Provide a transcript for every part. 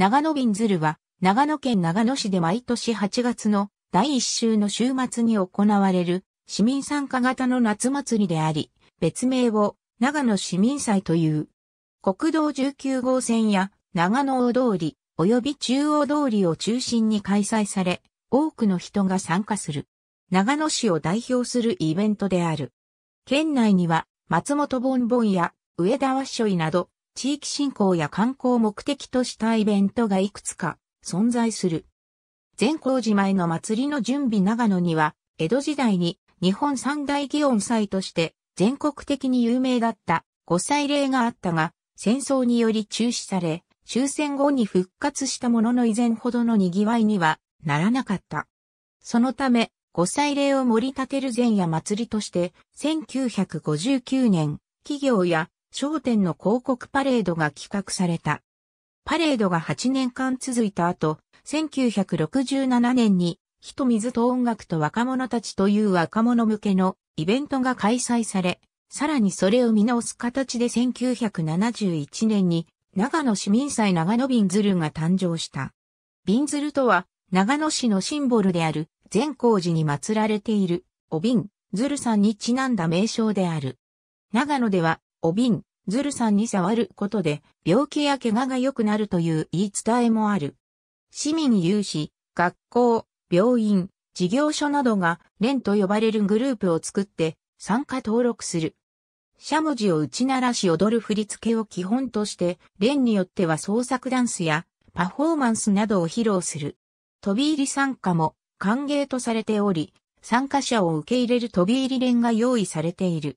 長野瓶鶴は、長野県長野市で毎年8月の第1週の週末に行われる市民参加型の夏祭りであり、別名を長野市民祭という。国道19号線や長野大通り及び中央通りを中心に開催され、多くの人が参加する。長野市を代表するイベントである。県内には松本ボンボンや上田和書いなど地域振興や観光目的としたイベントがいくつか存在する。善光寺前の祭りの準備長野には、江戸時代に日本三大祇園祭として全国的に有名だった五祭礼があったが、戦争により中止され、終戦後に復活したものの以前ほどの賑わいにはならなかった。そのため、五祭礼を盛り立てる前夜祭りとして、1959年、企業や商店の広告パレードが企画された。パレードが8年間続いた後、1967年に、人水と音楽と若者たちという若者向けのイベントが開催され、さらにそれを見直す形で1971年に長野市民祭長野ビンズルが誕生した。ビンズルとは長野市のシンボルである善光寺に祀られているおビンズルさんにちなんだ名称である。長野ではお瓶、ズルさんに触ることで病気や怪我が良くなるという言い伝えもある。市民有志、学校、病院、事業所などが連と呼ばれるグループを作って参加登録する。しゃもじを打ち鳴らし踊る振り付けを基本として、連によっては創作ダンスやパフォーマンスなどを披露する。飛び入り参加も歓迎とされており、参加者を受け入れる飛び入り連が用意されている。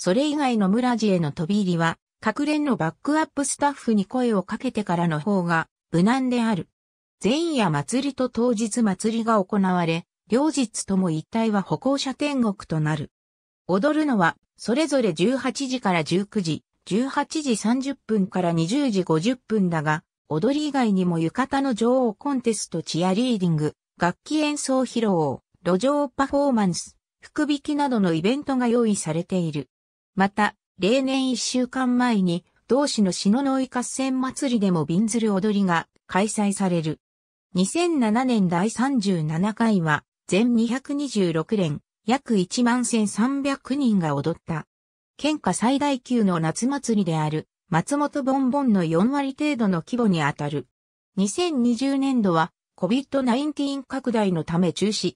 それ以外の村地への飛び入りは、各連のバックアップスタッフに声をかけてからの方が無難である。前夜祭りと当日祭りが行われ、両日とも一帯は歩行者天国となる。踊るのは、それぞれ18時から19時、18時30分から20時50分だが、踊り以外にも浴衣の女王コンテストチアリーディング、楽器演奏披露、路上パフォーマンス、福引きなどのイベントが用意されている。また、例年一週間前に、同市の篠の井合戦祭りでもびんずる踊りが開催される。2007年第37回は、全226連、約1万1300人が踊った。県下最大級の夏祭りである、松本ボンボンの4割程度の規模にあたる。2020年度は COVID-19 拡大のため中止。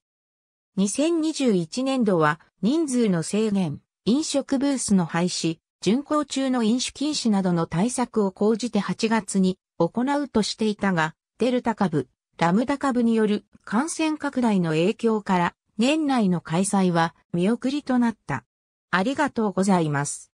2021年度は人数の制限、飲食ブースの廃止、巡航中の飲酒禁止などの対策を講じて8月に行うとしていたが、デルタ株、ラムダ株による感染拡大の影響から年内の開催は見送りとなった。ありがとうございます。